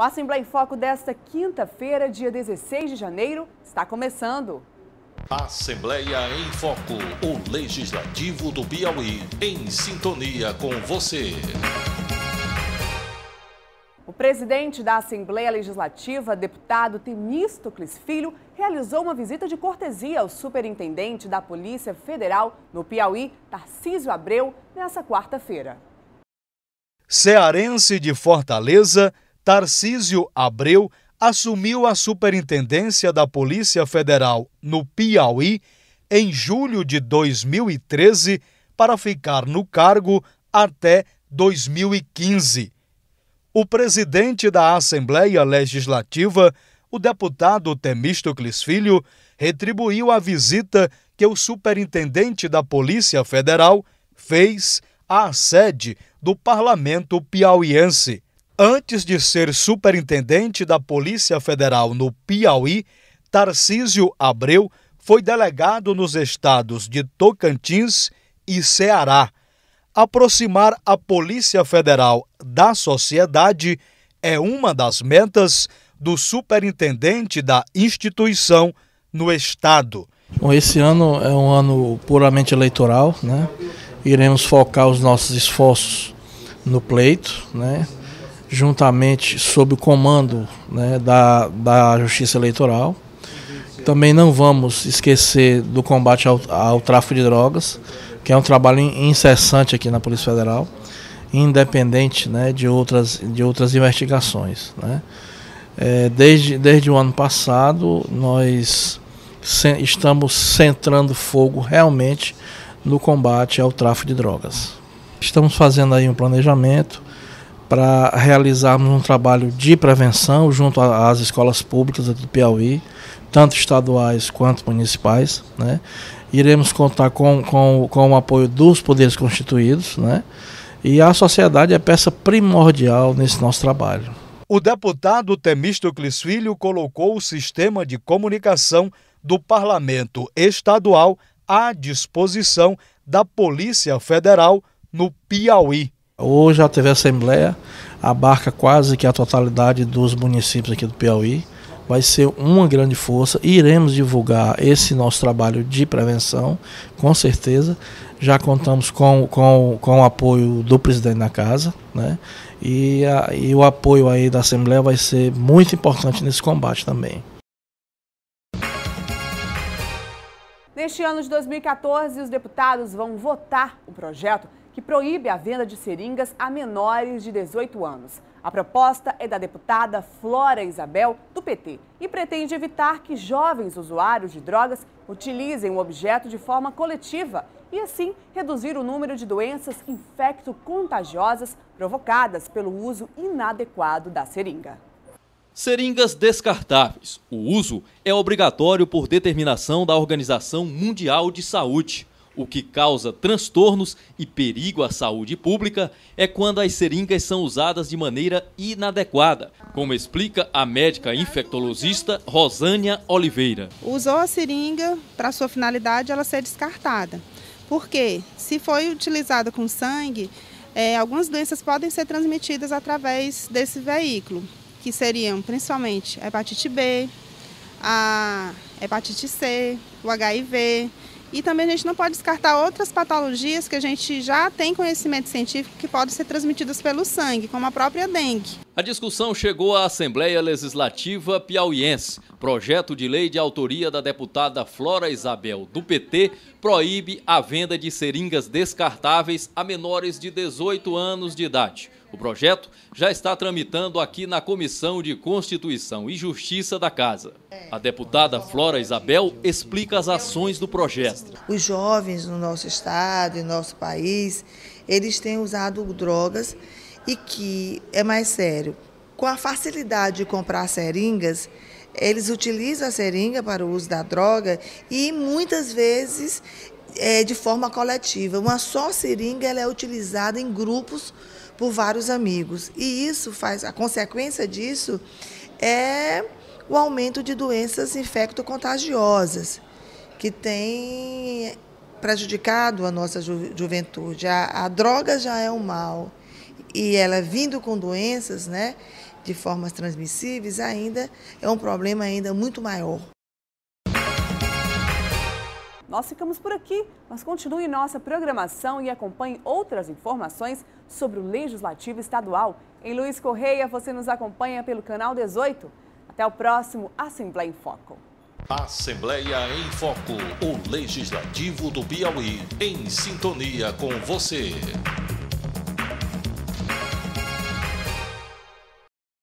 O Assembleia em Foco desta quinta-feira, dia 16 de janeiro, está começando. Assembleia em Foco, o Legislativo do Piauí, em sintonia com você. O presidente da Assembleia Legislativa, deputado Temístocles Filho, realizou uma visita de cortesia ao superintendente da Polícia Federal no Piauí, Tarcísio Abreu, nesta quarta-feira. Cearense de Fortaleza Tarcísio Abreu assumiu a superintendência da Polícia Federal no Piauí em julho de 2013 para ficar no cargo até 2015. O presidente da Assembleia Legislativa, o deputado Temístocles Filho, retribuiu a visita que o superintendente da Polícia Federal fez à sede do parlamento piauiense. Antes de ser superintendente da Polícia Federal no Piauí, Tarcísio Abreu foi delegado nos estados de Tocantins e Ceará. Aproximar a Polícia Federal da sociedade é uma das metas do superintendente da instituição no estado. Bom, esse ano é um ano puramente eleitoral, né? Iremos focar os nossos esforços no pleito, né? juntamente sob o comando né, da, da Justiça Eleitoral. Também não vamos esquecer do combate ao, ao tráfico de drogas, que é um trabalho incessante aqui na Polícia Federal, independente né, de, outras, de outras investigações. Né. É, desde, desde o ano passado, nós se, estamos centrando fogo realmente no combate ao tráfico de drogas. Estamos fazendo aí um planejamento para realizarmos um trabalho de prevenção junto às escolas públicas do Piauí, tanto estaduais quanto municipais. Né? Iremos contar com, com, com o apoio dos poderes constituídos, né? e a sociedade é peça primordial nesse nosso trabalho. O deputado Temístocles Filho colocou o sistema de comunicação do Parlamento Estadual à disposição da Polícia Federal no Piauí. Hoje a TV Assembleia abarca quase que a totalidade dos municípios aqui do Piauí. Vai ser uma grande força. Iremos divulgar esse nosso trabalho de prevenção, com certeza. Já contamos com, com, com o apoio do presidente da casa, né? E, a, e o apoio aí da Assembleia vai ser muito importante nesse combate também. Neste ano de 2014, os deputados vão votar o projeto que proíbe a venda de seringas a menores de 18 anos. A proposta é da deputada Flora Isabel, do PT, e pretende evitar que jovens usuários de drogas utilizem o objeto de forma coletiva e, assim, reduzir o número de doenças infecto-contagiosas provocadas pelo uso inadequado da seringa. Seringas descartáveis. O uso é obrigatório por determinação da Organização Mundial de Saúde. O que causa transtornos e perigo à saúde pública é quando as seringas são usadas de maneira inadequada, como explica a médica infectologista Rosânia Oliveira. Usou a seringa para sua finalidade ela ser descartada. Porque se foi utilizada com sangue, é, algumas doenças podem ser transmitidas através desse veículo que seriam principalmente a hepatite B, a hepatite C, o HIV. E também a gente não pode descartar outras patologias que a gente já tem conhecimento científico que podem ser transmitidas pelo sangue, como a própria dengue. A discussão chegou à Assembleia Legislativa Piauiense. Projeto de lei de autoria da deputada Flora Isabel, do PT, proíbe a venda de seringas descartáveis a menores de 18 anos de idade. O projeto já está tramitando aqui na Comissão de Constituição e Justiça da Casa. A deputada Flora Isabel explica as ações do projeto. Os jovens no nosso estado e nosso país, eles têm usado drogas e que é mais sério. Com a facilidade de comprar seringas, eles utilizam a seringa para o uso da droga e muitas vezes é, de forma coletiva. Uma só seringa ela é utilizada em grupos por vários amigos. E isso faz a consequência disso é o aumento de doenças infecto-contagiosas que tem prejudicado a nossa ju juventude. A, a droga já é um mal e ela vindo com doenças, né, de formas transmissíveis, ainda é um problema ainda muito maior. Nós ficamos por aqui, mas continue nossa programação e acompanhe outras informações sobre o Legislativo Estadual. Em Luiz Correia, você nos acompanha pelo canal 18. Até o próximo Assembleia em Foco. Assembleia em Foco, o Legislativo do Piauí, em sintonia com você.